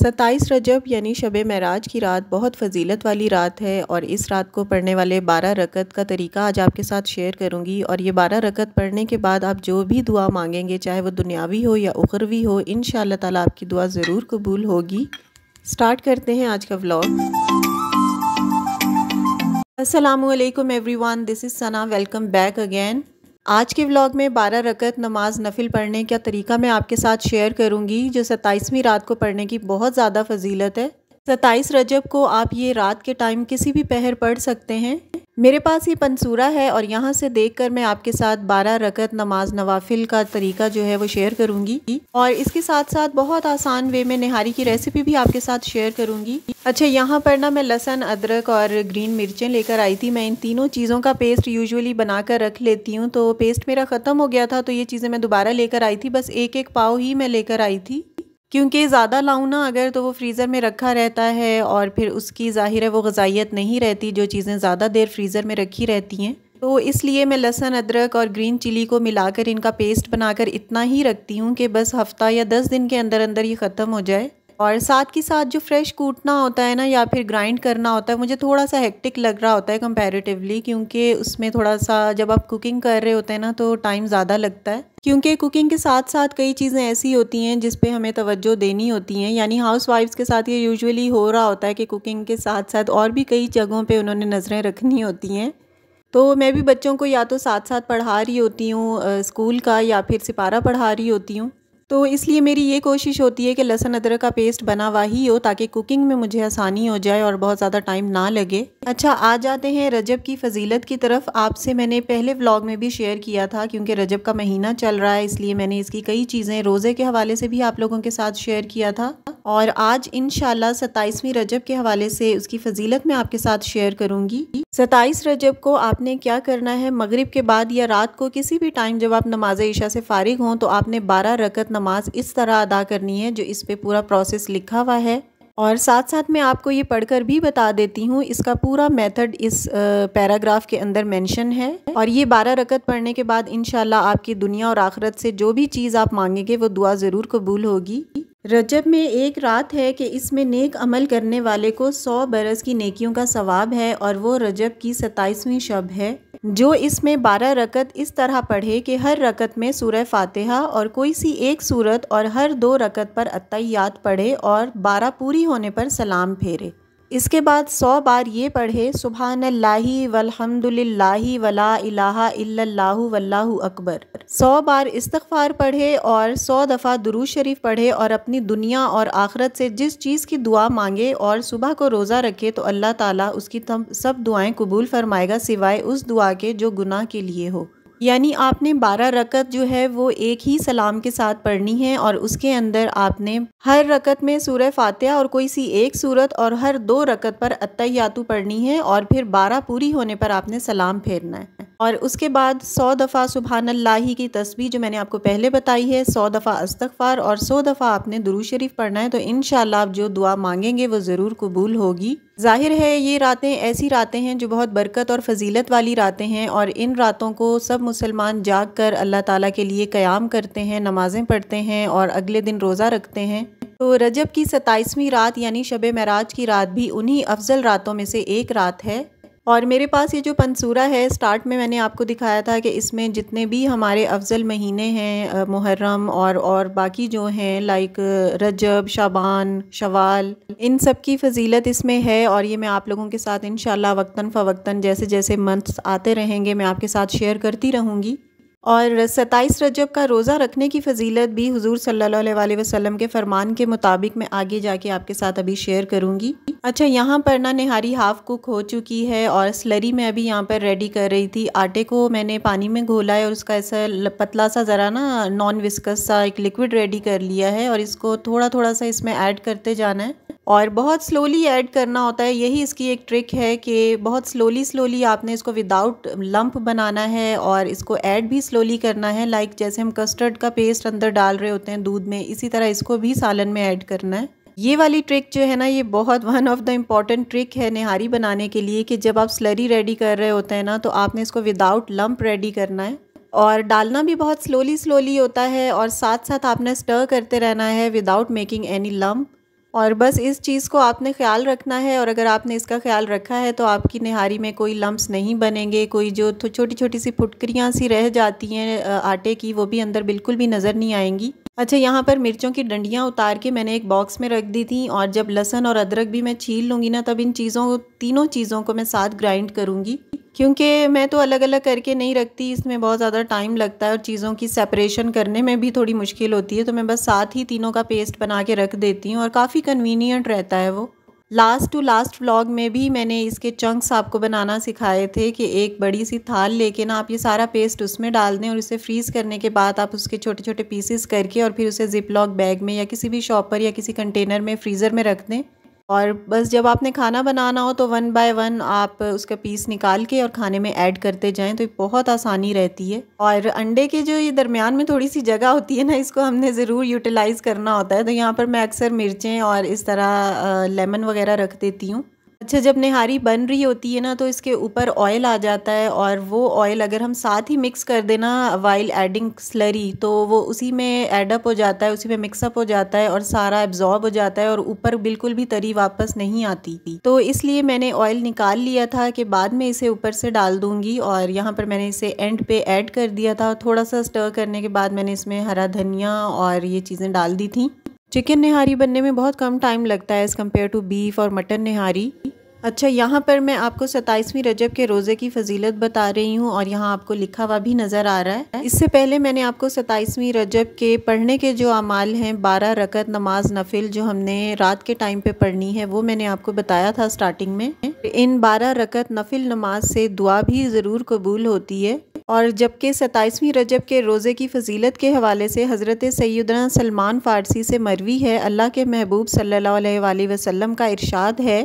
सत्ताईस रजब यानी शब महराज की रात बहुत फजीलत वाली रात है और इस रात को पढ़ने वाले बारह रकत का तरीका आज आपके साथ शेयर करूंगी और ये बारह रकत पढ़ने के बाद आप जो भी दुआ मांगेंगे चाहे वो दुनियावी हो या उखरवी हो इन ताला आपकी दुआ ज़रूर कबूल होगी स्टार्ट करते हैं आज का व्लॉग असलम everyone this is Sana welcome back again आज के व्लॉग में बारह रकत नमाज नफिल पढ़ने का तरीका मैं आपके साथ शेयर करूंगी जो सत्ताईसवीं रात को पढ़ने की बहुत ज़्यादा फजीलत है सत्ताईस रजब को आप ये रात के टाइम किसी भी पहर पढ़ सकते हैं मेरे पास ये पंसूरा है और यहाँ से देखकर मैं आपके साथ बारह रकत नमाज नवाफिल का तरीका जो है वो शेयर करूँगी और इसके साथ साथ बहुत आसान वे में निहारी की रेसिपी भी आपके साथ शेयर करूँगी अच्छा यहाँ पर ना मैं लहसन अदरक और ग्रीन मिर्चें लेकर आई थी मैं इन तीनों चीज़ों का पेस्ट यूजली बना रख लेती हूँ तो पेस्ट मेरा ख़त्म हो गया था तो ये चीज़ें मैं दोबारा लेकर आई थी बस एक एक पाव ही मैं लेकर आई थी क्योंकि ज़्यादा ना अगर तो वो फ्रीज़र में रखा रहता है और फिर उसकी ज़ाहिर है वो गजाइत नहीं रहती जो चीज़ें ज़्यादा देर फ्रीज़र में रखी रहती हैं तो इसलिए मैं लहसन अदरक और ग्रीन चिली को मिलाकर इनका पेस्ट बनाकर इतना ही रखती हूँ कि बस हफ़्ता या दस दिन के अंदर अंदर ये ख़त्म हो जाए और साथ के साथ जो फ्रेश कूटना होता है ना या फिर ग्राइंड करना होता है मुझे थोड़ा सा हेक्टिक लग रहा होता है कंपैरेटिवली क्योंकि उसमें थोड़ा सा जब आप कुकिंग कर रहे होते हैं ना तो टाइम ज़्यादा लगता है क्योंकि कुकिंग के साथ साथ कई चीज़ें ऐसी होती हैं जिस पे हमें तवज्जो देनी होती हैं यानी हाउस वाइफ्स के साथ ये यूजुअली हो रहा होता है कि कुकिंग के साथ साथ और भी कई जगहों पे उन्होंने नज़रें रखनी होती हैं तो मैं भी बच्चों को या तो साथ साथ पढ़ा रही होती हूँ स्कूल का या फिर सिपारा पढ़ा रही होती हूँ तो इसलिए मेरी ये कोशिश होती है कि लहसुन अदरक का पेस्ट बना हुआ ही हो ताकि कुकिंग में मुझे आसानी हो जाए और बहुत ज़्यादा टाइम ना लगे अच्छा आ जाते हैं रजब की फजीलत की तरफ आपसे मैंने पहले व्लॉग में भी शेयर किया था क्योंकि रजब का महीना चल रहा है इसलिए मैंने इसकी कई चीज़ें रोज़े के हवाले से भी आप लोगों के साथ शेयर किया था और आज इन सत्ताईसवीं रजब के हवाले से उसकी फजीलत मैं आपके साथ शेयर करूंगी सत्ताईस रजब को आपने क्या करना है मगरिब के बाद या रात को किसी भी टाइम जब आप नमाज ईशा से फारिग हों तो आपने बारह रकत नमाज इस तरह अदा करनी है जो इस पर पूरा प्रोसेस लिखा हुआ है और साथ साथ मैं आपको ये पढ़कर भी बता देती हूँ इसका पूरा मेथड इस पैराग्राफ के अंदर मेंशन है और ये बारह रकत पढ़ने के बाद इन आपकी दुनिया और आखरत से जो भी चीज़ आप मांगेंगे वो दुआ ज़रूर कबूल होगी रजब में एक रात है कि इसमें नेक अमल करने वाले को सौ बरस की नेकियों का सवाब है और वो रजब की सताईसवीं शब है जो इसमें बारह रकत इस तरह पढ़े कि हर रकत में सूरह फातिहा और कोई सी एक सूरत और हर दो रकत पर अत्तैयात पढ़े और बारह पूरी होने पर सलाम फेरे इसके बाद सौ बार ये पढ़े सुबहान लाही वलहमदुल्लाही वला इलाहा इल्लल्लाहु वल्लाहु अकबर सौ बार इस्तफार पढ़े और सौ दफ़ा दुरूज शरीफ पढ़े और अपनी दुनिया और आखरत से जिस चीज़ की दुआ मांगे और सुबह को रोज़ा रखे तो अल्लाह ताला उसकी सब दुआएं कबूल फरमाएगा सिवाय उस दुआ के जो गुनाह के लिए हो यानी आपने बारह रकत जो है वो एक ही सलाम के साथ पढ़नी है और उसके अंदर आपने हर रकत में सूरह फातिहा और कोई सी एक सूरत और हर दो रकत पर अत्तयातु पढ़नी है और फिर बारह पूरी होने पर आपने सलाम फेरना है और उसके बाद सौ दफ़ा सुबहान अल्लाह की तस्वीर जो मैंने आपको पहले बताई है सौ दफ़ा अस्तफ़ार और सौ दफ़ा आपने दुरू शरीफ पढ़ना है तो इन आप जो दुआ मांगेंगे वो ज़रूर कबूल होगी ज़ाहिर है ये रातें ऐसी रातें हैं जो बहुत बरकत और फजीलत वाली रातें हैं और इन रातों को सब मुसलमान जाग कर अल्लाह ताला के लिए क़याम करते हैं नमाज़ें पढ़ते हैं और अगले दिन रोज़ा रखते हैं तो रजब की सताईसवीं रात यानी शब मराज की रात भी उन्हीं अफजल रातों में से एक रात है और मेरे पास ये जो पंसूरा है स्टार्ट में मैंने आपको दिखाया था कि इसमें जितने भी हमारे अफजल महीने हैं मुहर्रम और और बाकी जो हैं लाइक रजब शाबान शवाल इन सब की फजीलत इसमें है और ये मैं आप लोगों के साथ इन वक्ता फ़वक्ता जैसे जैसे मंथ्स आते रहेंगे मैं आपके साथ शेयर करती रहूँगी और सत्ताईस रजब का रोज़ा रखने की फजीलत भी हुजूर सल्लल्लाहु अलैहि वसल्लम के फरमान के मुताबिक मैं आगे जाके आपके साथ अभी शेयर करूँगी अच्छा यहाँ पर ना निहारी हाफ़ कुक हो चुकी है और स्लरी मैं अभी यहाँ पर रेडी कर रही थी आटे को मैंने पानी में घोला है और उसका ऐसा पतला सा ज़रा ना नॉन विस्कस सा एक लिक्विड रेडी कर लिया है और इसको थोड़ा थोड़ा सा इसमें ऐड करते जाना है और बहुत स्लोली ऐड करना होता है यही इसकी एक ट्रिक है कि बहुत स्लोली स्लोली आपने इसको विदाउट लंप बनाना है और इसको ऐड भी स्लोली करना है लाइक जैसे हम कस्टर्ड का पेस्ट अंदर डाल रहे होते हैं दूध में इसी तरह इसको भी सालन में ऐड करना है ये वाली ट्रिक जो है ना ये बहुत one of the important trick है निहारी बनाने के लिए कि जब आप स्लरी रेडी कर रहे होते हैं ना तो आपने इसको विदाउट लम्प रेडी करना है और डालना भी बहुत स्लोली स्लोली होता है और साथ साथ आपने स्टर करते रहना है विदाउट मेकिंग एनी लम्प और बस इस चीज़ को आपने ख्याल रखना है और अगर आपने इसका ख्याल रखा है तो आपकी निहारी में कोई लम्ब्स नहीं बनेंगे कोई जो छोटी छोटी सी फुटकरियाँ सी रह जाती हैं आटे की वो भी अंदर बिल्कुल भी नज़र नहीं आएंगी अच्छा यहाँ पर मिर्चों की डंडियाँ उतार के मैंने एक बॉक्स में रख दी थी और जब लहसन और अदरक भी मैं छील लूँगी ना तब इन चीज़ों तीनों चीज़ों को मैं साथ ग्राइंड करूँगी क्योंकि मैं तो अलग अलग करके नहीं रखती इसमें बहुत ज़्यादा टाइम लगता है और चीज़ों की सेपरेशन करने में भी थोड़ी मुश्किल होती है तो मैं बस साथ ही तीनों का पेस्ट बना के रख देती हूँ और काफ़ी कन्वीनियंट रहता है वो लास्ट टू लास्ट व्लॉग में भी मैंने इसके चंक्स आपको बनाना सिखाए थे कि एक बड़ी सी थाल लेके ना आप ये सारा पेस्ट उसमें डाल दें और इसे फ्रीज़ करने के बाद आप उसके छोटे छोटे पीसेस करके और फिर उसे जिप लॉक बैग में या किसी भी शॉपर या किसी कंटेनर में फ्रीज़र में रख दें और बस जब आपने खाना बनाना हो तो वन बाय वन आप उसका पीस निकाल के और खाने में ऐड करते जाएं तो बहुत आसानी रहती है और अंडे के जो ये दरमियान में थोड़ी सी जगह होती है ना इसको हमने ज़रूर यूटिलाइज़ करना होता है तो यहाँ पर मैं अक्सर मिर्चें और इस तरह लेमन वगैरह रख देती हूँ अच्छा जब निहारी बन रही होती है ना तो इसके ऊपर ऑयल आ जाता है और वो ऑयल अगर हम साथ ही मिक्स कर देना वाइल एडिंग स्लरी तो वो उसी में एडअप हो जाता है उसी में मिक्सअप हो जाता है और सारा एब्जॉर्ब हो जाता है और ऊपर बिल्कुल भी तरी वापस नहीं आती थी तो इसलिए मैंने ऑयल निकाल लिया था कि बाद में इसे ऊपर से डाल दूंगी और यहाँ पर मैंने इसे एंड पे ऐड कर दिया था थोड़ा सा स्टर करने के बाद मैंने इसमें हरा धनिया और ये चीज़ें डाल दी थी चिकन निहारी बनने में बहुत कम टाइम लगता है एज़ कम्पेयर टू बीफ और मटन निहारी अच्छा यहाँ पर मैं आपको सताईसवीं रजब के रोज़े की फजीलत बता रही हूँ और यहाँ आपको लिखा हुआ भी नज़र आ रहा है इससे पहले मैंने आपको सताईसवीं रजब के पढ़ने के जो अमाल हैं बारह रकत नमाज नफिल जो हमने रात के टाइम पे पढ़नी है वो मैंने आपको बताया था स्टार्टिंग में इन बारह रकत नफिल नमाज से दुआ भी ज़रूर कबूल होती है और जबकि सताईसवीं रजब के रोज़े की फजीलत के हवाले से हज़रत सैदना सलमान फ़ारसी से मरवी है अल्लाह के महबूब सल्ला वसम का इरशाद है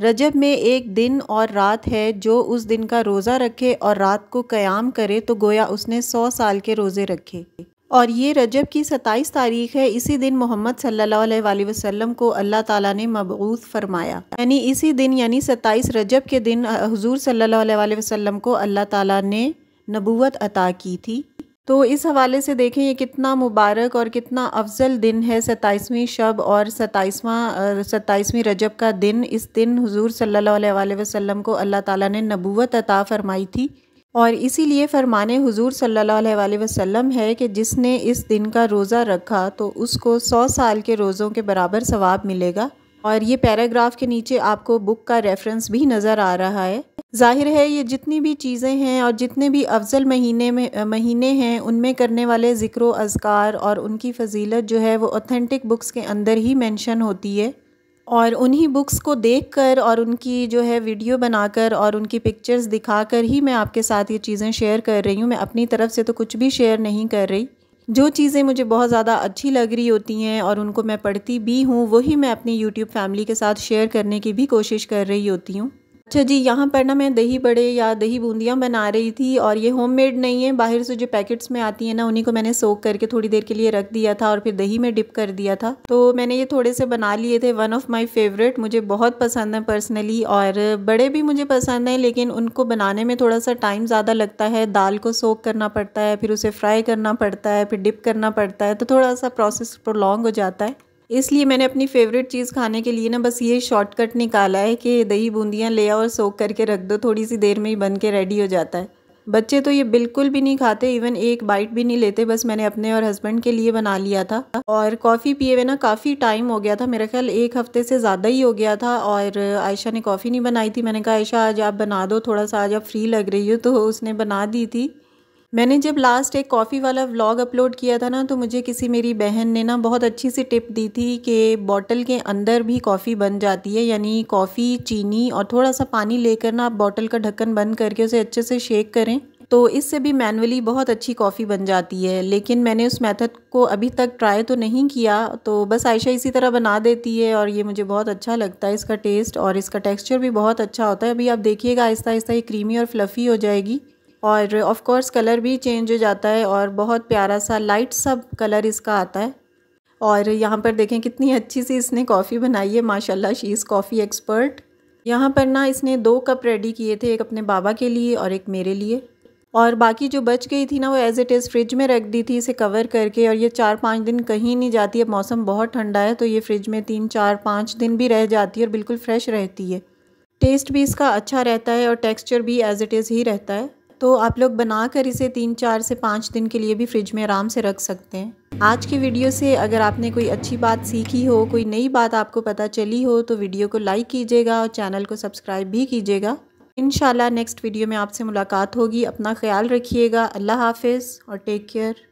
रजब में एक दिन और रात है जो उस दिन का रोज़ा रखे और रात को क़याम करे तो गोया उसने सौ साल के रोज़े रखे और ये रजब की सत्ताईस तारीख है इसी दिन मोहम्मद सल्ला वसलम को अल्लाह ताला ने मबूस फरमाया यानी इसी दिन यानी सत्ताईस रजब के दिन हजूर सल्ला वसम को अल्लाह ताला ने नबूत अता की थी तो इस हवाले से देखें ये कितना मुबारक और कितना अफजल दिन है सत्ताईसवीं शब और सत्ताईसवां सत्ताईसवीं रजब का दिन इस दिन हुजूर सल्लल्लाहु अलैहि वसल्लम को अल्लाह ताला ने नबूवत अता फरमाई थी और इसीलिए फ़रमाने हुजूर सल्लल्लाहु अलैहि वसल्लम है कि जिसने इस दिन का रोज़ा रखा तो उसको सौ साल के रोज़ों के बराबर सवाब मिलेगा और ये पैराग्राफ के नीचे आपको बुक का रेफरेंस भी नज़र आ रहा है ज़ाहिर है ये जितनी भी चीज़ें हैं और जितने भी अफजल महीने में महीने हैं उनमें करने वाले ज़िक्र अजकार और उनकी फजीलत जो है वो ऑथेंटिक बुक्स के अंदर ही मेंशन होती है और उन्हीं बुक्स को देखकर और उनकी जो है वीडियो बनाकर और उनकी पिक्चर्स दिखाकर ही मैं आपके साथ ये चीज़ें शेयर कर रही हूँ मैं अपनी तरफ से तो कुछ भी शेयर नहीं कर रही जो चीज़ें मुझे बहुत ज़्यादा अच्छी लग रही होती हैं और उनको मैं पढ़ती भी हूँ वही मैं अपनी यूट्यूब फैमिली के साथ शेयर करने की भी कोशिश कर रही होती हूँ अच्छा जी यहाँ पर ना मैं दही बड़े या दही बूंदियाँ बना रही थी और ये होममेड नहीं है बाहर से जो पैकेट्स में आती है ना उन्हीं को मैंने सोक करके थोड़ी देर के लिए रख दिया था और फिर दही में डिप कर दिया था तो मैंने ये थोड़े से बना लिए थे वन ऑफ माई फेवरेट मुझे बहुत पसंद है पर्सनली और बड़े भी मुझे पसंद हैं लेकिन उनको बनाने में थोड़ा सा टाइम ज़्यादा लगता है दाल को सोक करना पड़ता है फिर उसे फ्राई करना पड़ता है फिर डिप करना पड़ता है तो थोड़ा सा प्रोसेस प्रोलॉन्ग हो जाता है इसलिए मैंने अपनी फेवरेट चीज़ खाने के लिए ना बस ये शॉर्टकट निकाला है कि दही बूंदियाँ ले आओ और सोख करके रख दो थोड़ी सी देर में ही बन के रेडी हो जाता है बच्चे तो ये बिल्कुल भी नहीं खाते इवन एक बाइट भी नहीं लेते बस मैंने अपने और हस्बैंड के लिए बना लिया था और कॉफ़ी पिए हुए ना काफ़ी टाइम हो गया था मेरा ख्याल एक हफ्ते से ज़्यादा ही हो गया था और आयशा ने कॉफ़ी नहीं बनाई थी मैंने कहा आयशा आज आप बना दो थोड़ा सा आज आप फ्री लग रही हो तो उसने बना दी थी मैंने जब लास्ट एक कॉफ़ी वाला व्लॉग अपलोड किया था ना तो मुझे किसी मेरी बहन ने ना बहुत अच्छी सी टिप दी थी कि बॉटल के अंदर भी कॉफ़ी बन जाती है यानी कॉफ़ी चीनी और थोड़ा सा पानी लेकर ना आप बॉटल का ढक्कन बंद करके उसे अच्छे से शेक करें तो इससे भी मैनुअली बहुत अच्छी कॉफ़ी बन जाती है लेकिन मैंने उस मेथड को अभी तक ट्राई तो नहीं किया तो बस आयशा इसी तरह बना देती है और ये मुझे बहुत अच्छा लगता है इसका टेस्ट और इसका टेक्सचर भी बहुत अच्छा होता है अभी आप देखिएगा आहिस्ता आहिस्ता ये क्रीमी और फ्लफ़ी हो जाएगी और ऑफ़ कोर्स कलर भी चेंज हो जाता है और बहुत प्यारा सा लाइट सा कलर इसका आता है और यहाँ पर देखें कितनी अच्छी सी इसने कॉफ़ी बनाई है माशाल्लाह शी इज़ कॉफ़ी एक्सपर्ट यहाँ पर ना इसने दो कप रेडी किए थे एक अपने बाबा के लिए और एक मेरे लिए और बाकी जो बच गई थी ना वो एज़ इट इज़ फ्रिज में रख दी थी इसे कवर करके और ये चार पाँच दिन कहीं नहीं जाती अब मौसम बहुत ठंडा है तो ये फ्रिज में तीन चार पाँच दिन भी रह जाती है और बिल्कुल फ्रेश रहती है टेस्ट भी इसका अच्छा रहता है और टेक्सचर भी एज़ इट इज़ ही रहता है तो आप लोग बनाकर इसे तीन चार से पाँच दिन के लिए भी फ्रिज में आराम से रख सकते हैं आज की वीडियो से अगर आपने कोई अच्छी बात सीखी हो कोई नई बात आपको पता चली हो तो वीडियो को लाइक कीजिएगा और चैनल को सब्सक्राइब भी कीजिएगा इन नेक्स्ट वीडियो में आपसे मुलाकात होगी अपना ख्याल रखिएगा अल्लाह हाफिज़ और टेक केयर